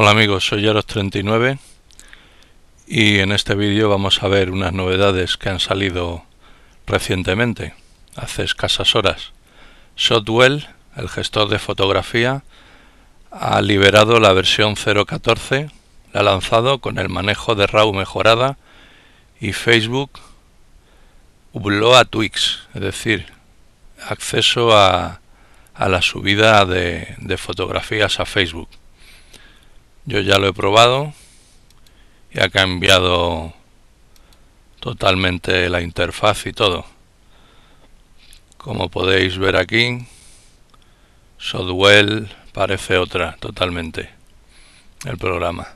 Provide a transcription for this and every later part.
Hola amigos, soy Yaros39 y en este vídeo vamos a ver unas novedades que han salido recientemente, hace escasas horas. Shotwell, el gestor de fotografía, ha liberado la versión 0.14, la ha lanzado con el manejo de RAW mejorada y Facebook a Twix, es decir, acceso a, la subida de fotografías a Facebook. Yo ya lo he probado y ha cambiado totalmente la interfaz y todo. Como podéis ver aquí, Sodwell parece otra totalmente el programa.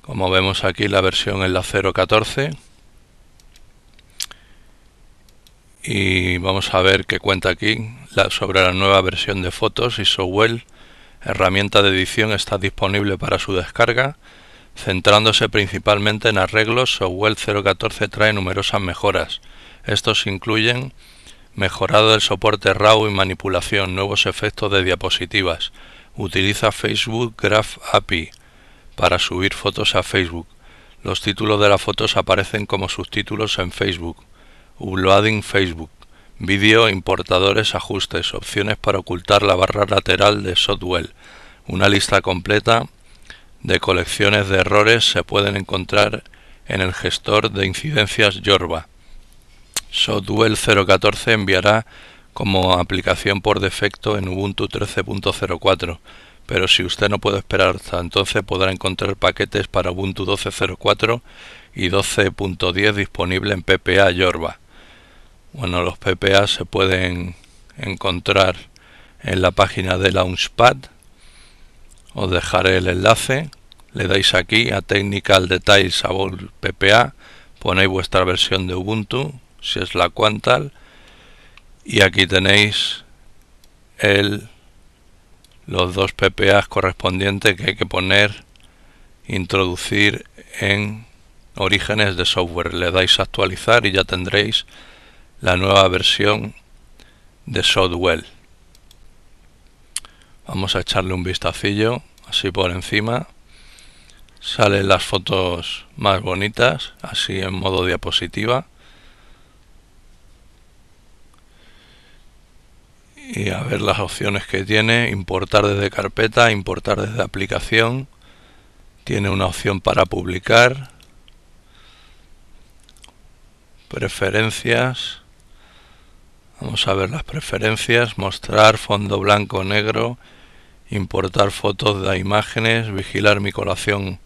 Como vemos aquí la versión es la 014 y vamos a ver qué cuenta aquí sobre la nueva versión de fotos y Sodwell herramienta de edición está disponible para su descarga, centrándose principalmente en arreglos, Software 014 trae numerosas mejoras. Estos incluyen mejorado del soporte RAW y manipulación, nuevos efectos de diapositivas. Utiliza Facebook Graph API para subir fotos a Facebook. Los títulos de las fotos aparecen como subtítulos en Facebook. Uploading Facebook. Vídeo, importadores ajustes opciones para ocultar la barra lateral de software. Una lista completa de colecciones de errores se pueden encontrar en el gestor de incidencias Yorba. Software 014 enviará como aplicación por defecto en Ubuntu 13.04, pero si usted no puede esperar hasta entonces podrá encontrar paquetes para Ubuntu 12.04 y 12.10 disponible en PPA Yorba. Bueno, los PPA se pueden encontrar en la página de Launchpad. Os dejaré el enlace. Le dais aquí a Technical Details sabor PPA. Ponéis vuestra versión de Ubuntu, si es la Quantal. Y aquí tenéis el, los dos PPA correspondientes que hay que poner, introducir en orígenes de software. Le dais a actualizar y ya tendréis la nueva versión de Sodwell. Vamos a echarle un vistacillo, así por encima. Salen las fotos más bonitas, así en modo diapositiva. y a ver las opciones que tiene, importar desde carpeta, importar desde aplicación, tiene una opción para publicar, preferencias, Vamos a ver las preferencias, mostrar fondo blanco o negro, importar fotos de imágenes, vigilar mi colección.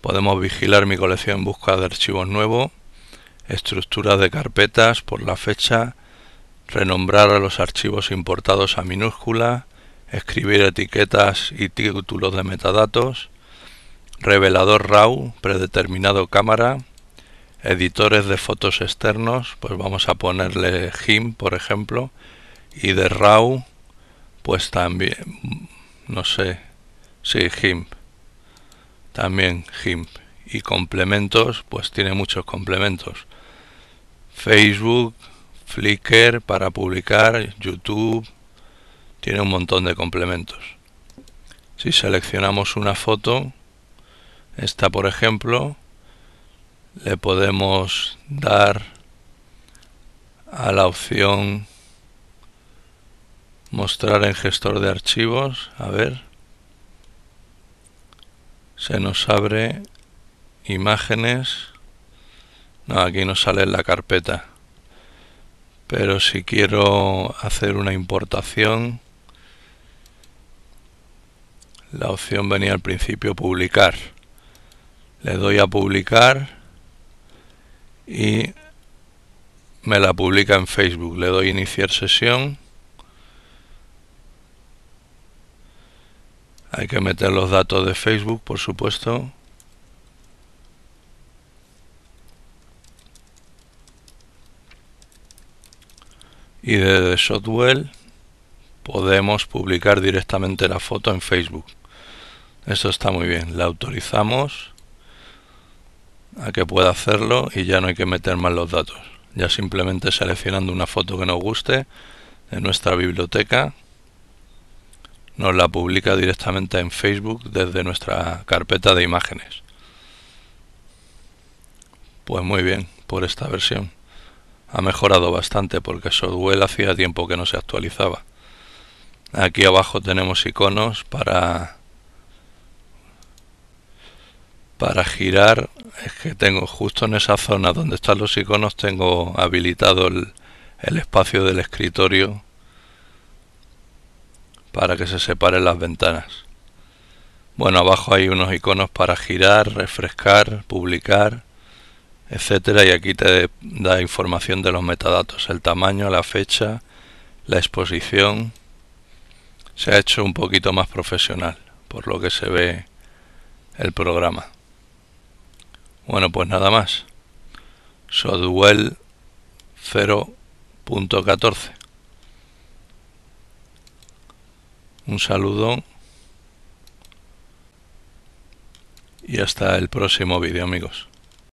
Podemos vigilar mi colección en busca de archivos nuevos, estructura de carpetas por la fecha, renombrar a los archivos importados a minúscula, escribir etiquetas y títulos de metadatos, revelador RAW, predeterminado cámara, editores de fotos externos, pues vamos a ponerle GIMP, por ejemplo, y de RAW, pues también, no sé, sí, GIMP, también GIMP. Y complementos, pues tiene muchos complementos. Facebook, Flickr para publicar, YouTube, tiene un montón de complementos. Si seleccionamos una foto, esta por ejemplo, le podemos dar a la opción mostrar en gestor de archivos, a ver, se nos abre imágenes, no, aquí no sale en la carpeta, pero si quiero hacer una importación, la opción venía al principio publicar, le doy a publicar, y me la publica en Facebook. Le doy iniciar sesión. Hay que meter los datos de Facebook, por supuesto. Y desde Shotwell podemos publicar directamente la foto en Facebook. Esto está muy bien. La autorizamos a que pueda hacerlo y ya no hay que meter más los datos. Ya simplemente seleccionando una foto que nos guste en nuestra biblioteca, nos la publica directamente en Facebook desde nuestra carpeta de imágenes. Pues muy bien, por esta versión. Ha mejorado bastante porque Software hacía tiempo que no se actualizaba. Aquí abajo tenemos iconos para para girar es que tengo justo en esa zona donde están los iconos tengo habilitado el, espacio del escritorio para que se separen las ventanas bueno abajo hay unos iconos para girar refrescar publicar etcétera y aquí te da información de los metadatos el tamaño la fecha la exposición se ha hecho un poquito más profesional por lo que se ve el programa bueno, pues nada más. Sodwell 0.14. Un saludo y hasta el próximo vídeo amigos.